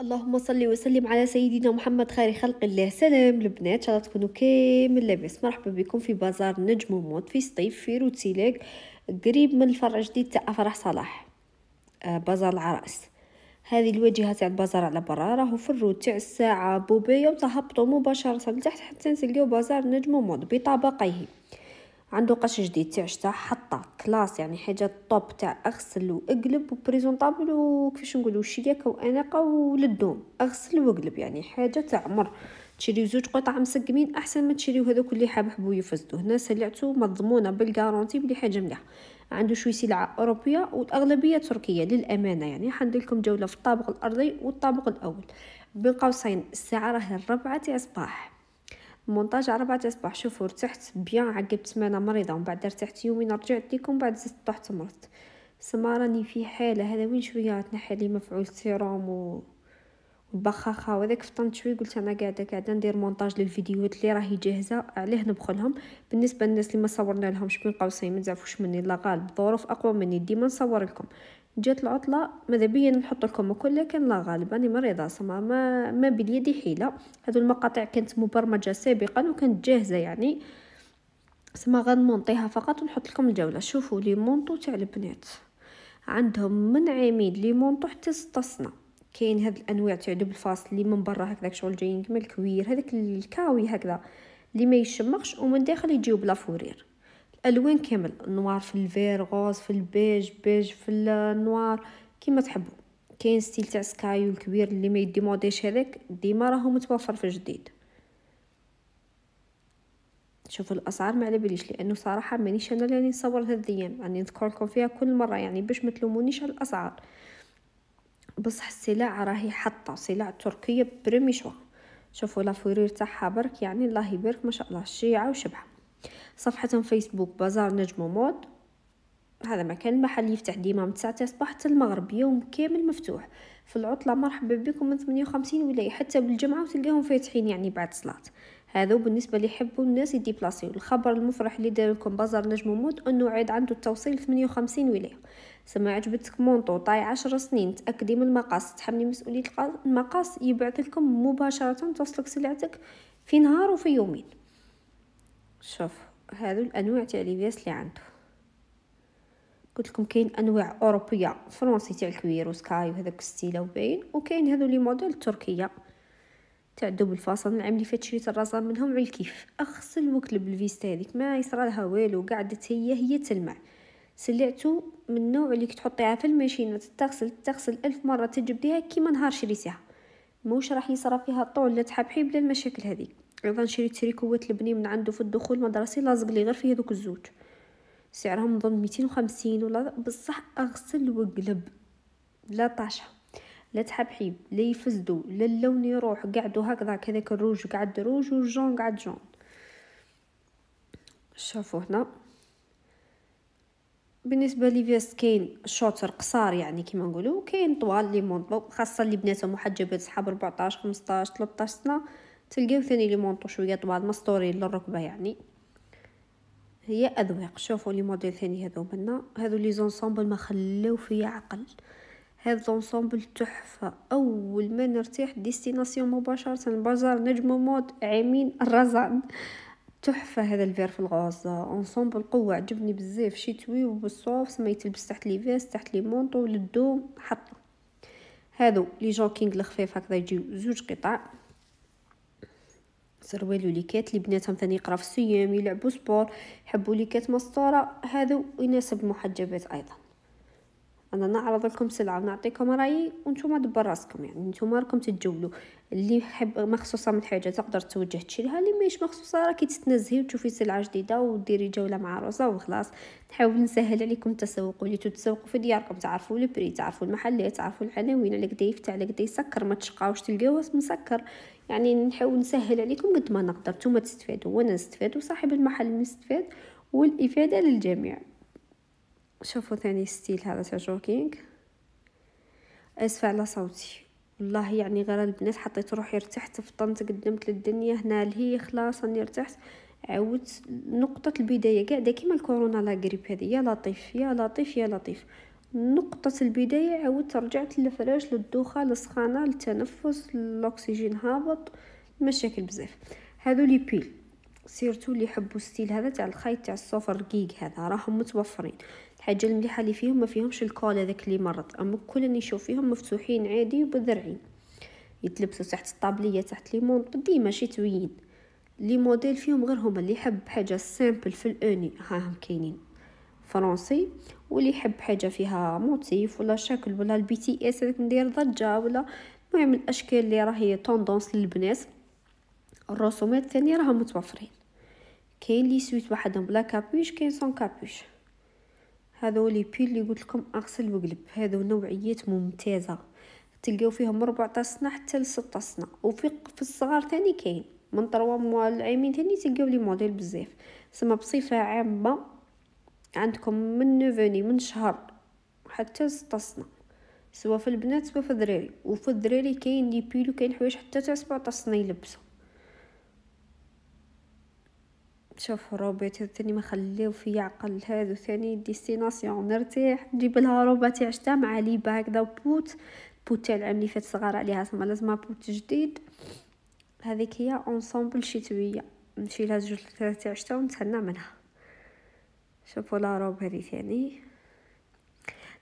اللهم صل وسلم على سيدنا محمد خير خلق الله سلام البنات شاء الله تكونوا كامل لاباس مرحبا بكم في بازار نجم وموت في سطيف في روتسيلاك قريب من الفرع الجديد تاع افراح صلاح آه بازار العراس هذه الواجهه تاع البازار على برا راهو في الروت تاع الساعه بوبيه وتهبطوا مباشره لتحت حتى نسليو بازار نجم وموت بطبقيه عنده قش جديد تاع شتا حطه كلاس يعني حاجه طوب تاع اغسل واقلب وبريزونطابل وكيفاش نقولوا شياكه واناقه وللدوم اغسل واقلب يعني حاجه تاع عمر تشريو زوج قطع مسقمين احسن ما تشريو هذوك اللي حبو يفسدو هنا سلعتو مضمونه بالغارونتي بلي حاجه مليحه عنده شويه سلعه اوروبيه والاغلبيه تركيه للامانه يعني حندلكم لكم جوله في الطابق الارضي والطابق الاول بين قوسين الساعه راه الربعه تاع الصباح المونتاج أربعة الصباح شوفوا ارتحت بيان عقبت سمانة مريضة ومن بعد ارتحت يومين رجعت ليكم بعد زدت طحت مرضت سما راني في حالة هذا وين شوية تنحى لي مفعول سيروم و البخاخة وهذاك فطنت شوي قلت أنا قاعدة قاعدة ندير مونتاج للفيديوهات اللي راهي جاهزة عليه نبخلهم بالنسبة للناس اللي ما صورنا لهمش بين قوسين ما تزعفوش مني لا غالب ظروف أقوى مني ديما نصور لكم جات العطلة ماذا بيا نحط لكم الكل لكن لا غالبا راني مريضة صما ما, ما باليدي حيلة هادو المقاطع كانت مبرمجة سابقا وكانت جاهزة يعني سما غنمونطيها فقط ونحط لكم الجولة شوفوا لي مونطو تاع البنات عندهم من عميد لي مونطو حتى سطسنا كاين هاد الانواع تاع دوب فاس اللي من برا هكذاك شغل جايين كما الكوير هذاك الكاوي هكذا اللي ما يشمخش ومن داخل يجيو بلا فورير الالوان كامل نوار في الفير غوز في البيج بيج في النوار كيما تحبوا كاين ستيل تاع سكايو الكبير اللي ما موديش هذاك ديما راهو متوفر في الجديد شوفوا الاسعار ما على باليش لانه صراحه مانيش انا اللي نصور هاد الايام راني نذكر لكم فيها كل مره يعني باش ما تلومونيش على الاسعار بصح السلع راهي حاطه سلع تركيه بريمي شوا شوفوا فورير تاعها برك يعني الله يبارك ما شاء الله شيعه وشبعه صفحة فيسبوك بازار نجم مود هذا مكان محل يفتح ديما من 9 صباح حتى المغرب يوم كامل مفتوح في العطلة مرحبا بكم من 58 ولاية حتى بالجمعة وتلقاهم فاتحين يعني بعد صلاة هذا بالنسبة اللي يحبوا الناس يديبلاسيو الخبر المفرح اللي دار لكم بازار نجم مود انه عاد عنده التوصيل 58 ولاية سما عجبتك مونطو طاي 10 سنين تاكدي من المقاس تحملي مسؤولية المقاس يبعث لكم مباشرة توصلك سلعتك في نهار وفي يومين شوف هادو الانواع تاع ليفياس اللي عنده قلت لكم كاين انواع اوروبيه فرونسي تاع الكوير وسكاي وهذاك ستيلا وباين وكاين هادو لي موديل تركيه تاع دوبل فاصل العام اللي فات شريت الرزان منهم على الكيف اغسل وكلب الفيستا هذيك ما يصرى لها والو قعدت هي هي تلمع سلعتو من النوع اللي كتحطيها في الماشينه تتغسل تغسل ألف مره تجبديها كيما نهار شريتيها موش راح يصرى فيها الطول لا تحبحي بلا المشاكل هذيك ايضا شريت تريكوات لبني من عنده في الدخول المدرسي لازق لي غير في هذوك الزوج سعرهم نظن ميتين وخمسين ولا بصح اغسل وقلب لا طاشها لا تحبحيب لا يفزدو لا اللون يروح قعدو هكذا كذاك الروج قعد روج والجون قعد جون شوفوا هنا بالنسبه لي فيست كاين شوتر قصار يعني كيما نقولو كاين طوال لي مونطو خاصه لي بناتهم محجبات صحاب 14 15 13 سنه تلقاو ثاني لي مونطو شويه طوال مسطورين للركبه يعني هي اذواق شوفوا لي موديل ثاني هذو منا هذو لي زونسومبل ما خلاو فيا عقل هاد لونسومبل تحفه اول ما نرتاح ديستيناسيون مباشره بازار نجم مود عامين الرزان تحفه هذا الفير في الغوز انصومبل قوه عجبني بزاف شتوي وبالصوف سما يتلبس تحت لي فيس تحت لي مونطو للدوم حطه هذو لي جوكينغ الخفيف هكذا يجيو زوج قطع لي كات لي بناتهم ثاني يقراو في السيام يلعبوا سبور يحبوا ليكات مسطوره هادو يناسب المحجبات ايضا انا نعرض لكم سلعه ونعطيكم رايي وانتم دبر راسكم يعني نتوما راكم تتجولوا اللي يحب مخصوصه من حاجه تقدر توجه تشريها اللي ماهيش مخصوصه راكي تتنزهي وتشوفي سلعه جديده وديري جوله مع روسه وخلاص نحاول نسهل عليكم التسوق وليتو تتسوقوا في دياركم تعرفوا البري تعرفوا المحلات تعرفوا العناوين على قد يفتح على قد يسكر ما تشقاوش تلقاوه مسكر يعني نحاول نسهل عليكم قد ما نقدر نتوما تستفادوا وانا نستفاد وصاحب المحل نستفاد والافاده للجميع شوفوا ثاني ستيل هذا تاع جوكينغ اسفه على صوتي والله يعني غير البنات حطيت روحي ارتحت فطنت قدمت للدنيا هنا هي خلاص راني ارتحت عاودت نقطة البداية قاعدة كيما الكورونا لا غريب هذه يا لطيف يا لطيف يا لطيف نقطة البداية عاودت رجعت للفراش للدوخة للسخانة للتنفس الاكسجين هابط مشاكل بزاف هادو لي بيل سيرتو اللي يحبوا ستيل هذا تاع الخيط تاع الصفر رقيق هذا راهم متوفرين الحاجه المليحه اللي فيهم ما فيهمش الكول هذاك اللي مرض اما كل اللي نشوف فيهم مفتوحين عادي وبذرعين يتلبسوا تحت الطابليه تحت ليمون قديم ماشي توين لي موديل فيهم غير هما اللي يحب حاجه سامبل في الاوني هاهم كاينين فرنسي واللي يحب حاجه فيها موتيف ولا شكل ولا البي تي اس هذاك ندير ضجه ولا المهم الاشكال اللي راهي توندونس للبنات الرسومات الثانيه راهم متوفرين كاين لي سويت وحدهم بلا كابوش كاين سون كابوش هذو لي بيل لي قلت لكم اغسل وقلب هذو نوعيات ممتازه تلقاو فيهم 14 سنه حتى ل 6 سنه وفي في الصغار ثاني كاين من 3 موا العامين ثاني تلقاو لي موديل بزاف سما بصفه عامه عندكم من نوفوني من شهر حتى 6 سنه سواء في البنات سواء في الدراري وفي الدراري كاين لي بيل وكاين حوايج حتى تاع 17 سنه يلبسوا شوف روبيتي ثاني ما خليو في عقل هذا ثاني ديستيناسيون نرتاح نجيب لها تاع شتا مع ليبا هكذا بوت بوت تاع العام اللي فات صغار عليها تما لازم بوت جديد هذيك هي اونصومبل شتويه نمشي لها جوج ثلاثه شتا ونتهنى منها شوفوا لا روب هذه ثاني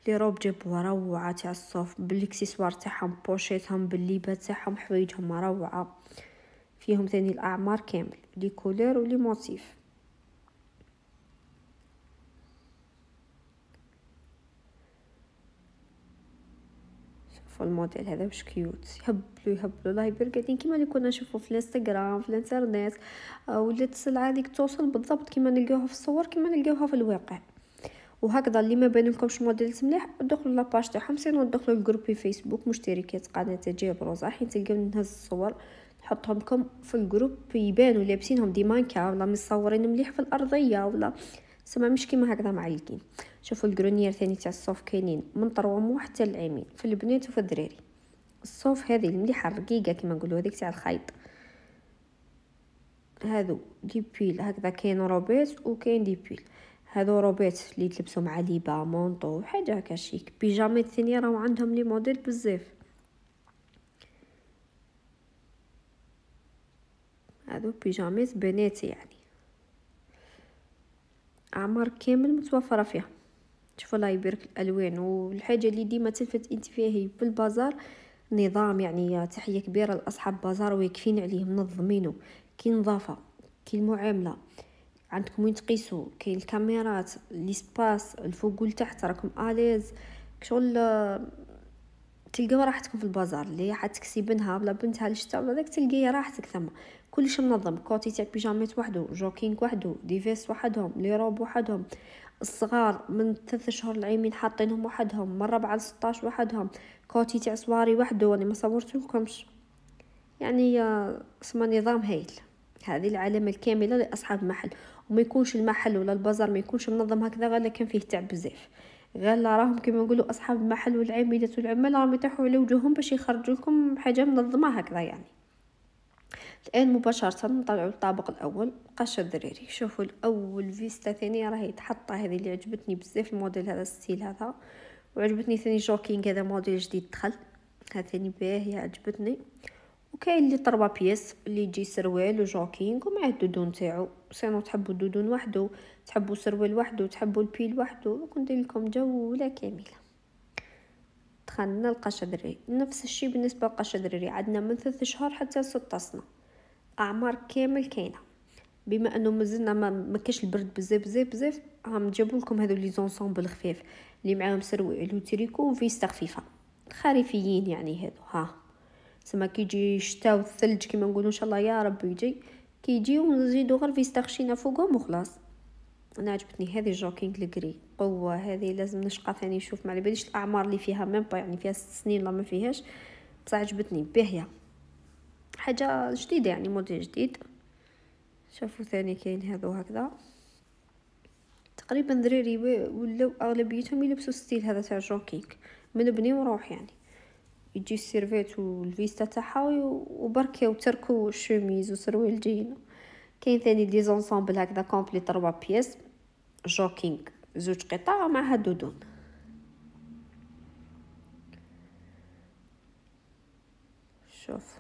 لي روب جابوها روعه تاع الصوف بالاكسسوار تاعهم بوشيتهم باللي تاعهم حوايجهم روعه فيهم ثاني الأعمار كامل لي كولور ولي موتيف شوفوا الموديل هذا واش كيوت يهبلوا يهبلوا يبارك قاعدين كيما اللي كنا نشوفو في الانستغرام في الانترنت آه، ولات السلعه هذيك توصل بالضبط كيما نلقاوها في الصور كيما نلقاوها في الواقع وهكذا اللي ما لكمش موديلز مليح دخلوا لاباج تاعهم سينو دخلوا الجروب في فيسبوك مشتركات قناه تجيب روزا حيت تلقاو نهز الصور تحطهم في الجروب يبانوا لابسينهم دي مانكا ولا مصورين مليح في الارضيه ولا سما مش كيما هكذا معلقين شوفوا الجرونير ثاني تاع الصوف كاينين من طرومو حتى العامين في البنات وفي الدراري الصوف هذه المليحه الرقيقه كيما نقولوا هذيك تاع الخيط هذو دي بيل هكذا كاين روبيت وكاين دي بيل هذو روبيت اللي تلبسوا مع ليبا مونطو حاجه هكا شيك بيجامات ثانيه راهو عندهم لي موديل بزاف هادو بيجاميز بناتي يعني اعمار كامل متوفره فيها شوفوا الله يبارك الالوان والحاجه اللي ديما تلفت انت فيها هي في البازار نظام يعني تحيه كبيره لاصحاب بازار ويكفين عليه منظمينه كي نظافه كي المعامله عندكم وين تقيسوا كاين الكاميرات لي سباس الفوق والتحت راكم اليز شغل تلقاو راحتكم في البازار اللي حتكسي بنها بلا بنتها للشتا ولا داك تلقاي راحتك ثما كلش منظم كوتي تاع بيجامات وحده جوكينغ وحده ديفيس وحدهم لي روب وحدهم الصغار من ثلاث شهور العيمين حاطينهم وحدهم من ربعة ل 16 وحدهم كوتي تاع صواري وحده وانا ما صورتلكمش يعني آه، اسمه نظام هايل هذه العلامه الكامله لاصحاب المحل وما يكونش المحل ولا البازار ما يكونش منظم هكذا غير كان فيه تعب بزاف غير راهم كما نقولوا اصحاب المحل والعاملات والعمال راهم يطيحوا على وجوههم باش يخرجوا لكم حاجه منظمه هكذا يعني الان مباشره نطلعوا الطابق الاول قش الدراري شوفوا الاول فيستا ثاني راهي تحطه هذه اللي عجبتني بزاف الموديل هذا الستيل هذا وعجبتني ثاني جوكينغ هذا موديل جديد دخل ها ثاني باهيه عجبتني وكاين اللي طربا بيس اللي يجي سروال وجوكينغ ومع الدودون تاعو سينو تحبوا الدودون وحده تحبوا سروال وحده تحبوا البيل وحده كندير لكم جوله كامله خاننا القشدري نفس الشي بالنسبة للقشدري عندنا من ثلاث شهور حتى ستة سنة أعمار كامل كاينة بما انه مازلنا ما مكاش البرد بزاف بزاف بزاف راهم جابوا لكم هذو لي زونسومبل الخفيف اللي معاهم سروال وتريكو وفيستا خفيفه خريفيين يعني هذو ها سما كيجي الشتا والثلج كيما نقولوا ان شاء الله يا رب يجي كيجيو ونزيدو غير فيستا خشينا فوقهم وخلاص انا عجبتني هذه جوكينغ الكري قوه هذه لازم نشقى ثاني نشوف ما باليش الاعمار اللي فيها ميم با يعني فيها ست سنين لا ما فيهاش بصح عجبتني باهيه حاجه جديده يعني موديل جديد شوفوا ثاني كاين هذو هكذا تقريبا دراري ولاو اغلبيتهم يلبسوا ستيل هذا تاع جوكينغ من بني وروح يعني يجي السيرفيت والفيستا تاعها وبركة وتركو الشوميز وسروال جين كاين ثاني دي زونسامبل هكذا كومبلي 3 بيس جوكينغ زوج قطع معها دودون شوف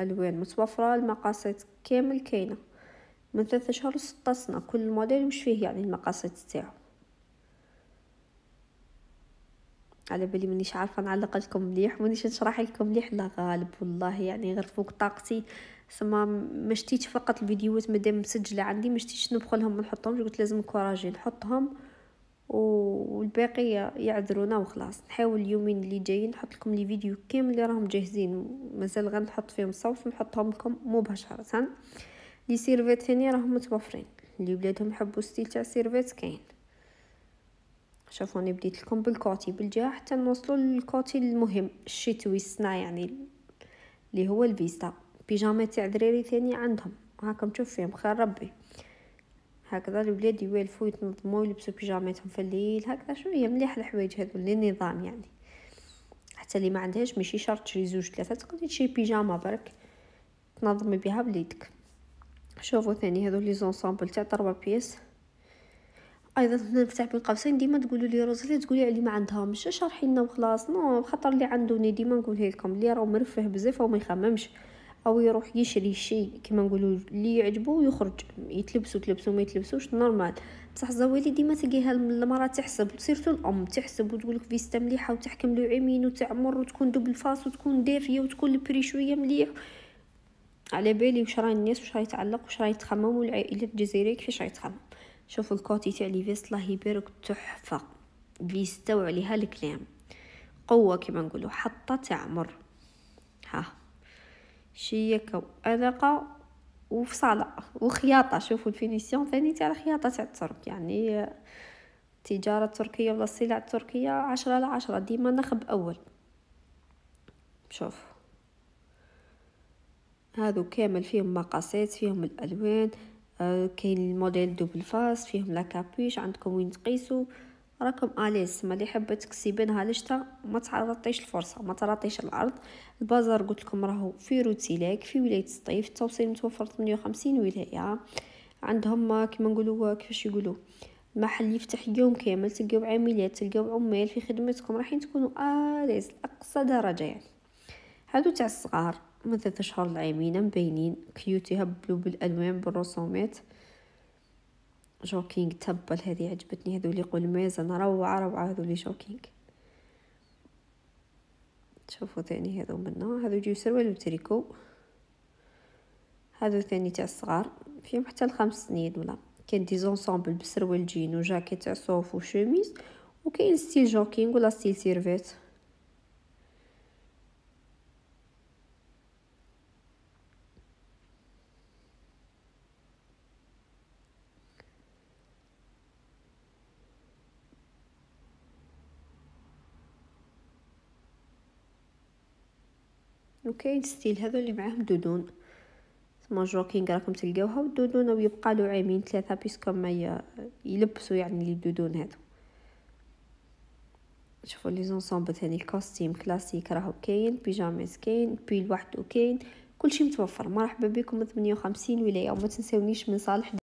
الوان متوفره المقاصد كامل كاينه من ثلاثة شهور لستة سنة كل موديل مش فيه يعني المقاصد تاعو على بالي مانيش عارفه نعلق لكم مليح مانيش نشرح لكم مليح لا غالب والله يعني غير فوق طاقتي سما ما شتيتش فقط الفيديوهات مادام مسجله عندي ما شتيتش نبخلهم ونحطهم قلت لازم كوراجي نحطهم والباقي يعذرونا وخلاص نحاول اليومين اللي جايين نحط لكم لي فيديو كامل اللي راهم جاهزين مازال غنحط فيهم الصوت ونحطهم لكم مباشره لي سيرفيت ثاني راهم متوفرين اللي ولادهم يحبوا ستيل تاع سيرفيت كاين شوفوني بديت لكم بالكوتي بالجهه حتى نوصلوا للكوتي المهم الشتوي الصناعي يعني اللي هو الفيستا بيجامة تاع دراري ثاني عندهم هاكا تشوف فيهم خير ربي هكذا الولاد يوالفو يتنظمو يلبسو بيجاماتهم في الليل هكذا شويه مليح الحوايج هذو للنظام يعني حتى اللي ما عندهاش ماشي شرط تشري زوج ثلاثه تقدري تشري بيجاما برك تنظمي بها بليدك شوفوا ثاني هذو لي زونسامبل تاع 3 بيس ايضا هنا نفتح بين قوسين ديما تقولوا لي روزلي تقولي علي ما عندهمش شرحي لنا وخلاص نو خاطر اللي عنده ني ديما نقولها لكم اللي راهو مرفه بزاف وما يخممش او يروح يشري شيء كما نقولوا اللي يعجبه ويخرج يتلبسو تلبسو ما يتلبسوش نورمال بصح زويلي ديما تلقيها المراه تحسب سيرتو الام تحسب وتقول لك فيستا مليحه وتحكم له عمين وتعمر وتكون دوبل فاس وتكون دافيه وتكون البري شويه مليح على بالي واش راه الناس واش راه يتعلق واش راه يتخمم العائله الجزائريه كيفاش راه يتخمم شوفوا الكوتي تاع لي فيست الله يبارك تحفه فيستا وعليها الكلام قوه كما نقولوا حطه تعمر ها شيكه وانقه وفصاله وخياطه شوفوا الفينيسيون ثاني تاع الخياطه تاع الترك يعني التجاره التركيه ولا السلع التركيه عشرة على عشرة ديما نخب اول شوف هادو كامل فيهم مقاسات فيهم الالوان آه، كاين الموديل دوبل فاس فيهم لا كابيش عندكم وين تقيسوا راكم اليس ما اللي حبت كسبانها لشتا ما تعرطيش الفرصه ما تعرطيش الارض البازار قلت لكم راهو في روتيلاك في ولايه سطيف التوصيل متوفر 58 ولايه عندهم كما نقولوا كيفاش يقولوا المحل يفتح يوم كامل تلقاو عاملات تلقاو عمال في خدمتكم رايحين تكونوا اليس لاقصى درجه يعني هادو تاع الصغار من ثلاثة شهور العامين مبينين كيوت هبلوا بالالوان بالرسومات شوكينغ تبل هذه عجبتني اللي يقول ميزان روعة روعة اللي شوكينغ شوفوا ثاني هذو منا هذو يجيو سروال وتريكو هذو ثاني تاع الصغار فيهم حتى الخمس سنين ولا كاين دي زونسومبل بسروال جين وجاكيت تاع صوف وشوميز وكاين ستيل جوكينغ ولا ستيل سيرفيت وكاين ستيل هذا اللي معاهم دودون جوكينغ راكم تلقاوها والدودون ويبقى له عامين ثلاثه بيسكو ما يلبسوا يعني لي دودون هادو شوفوا لي زونسومبل ثاني الكوستيم كلاسيك راهو كاين بيجاميز كاين بيل لوحدو كاين كلشي متوفر مرحبا بكم 58 ولايه وما تنساونيش من صالح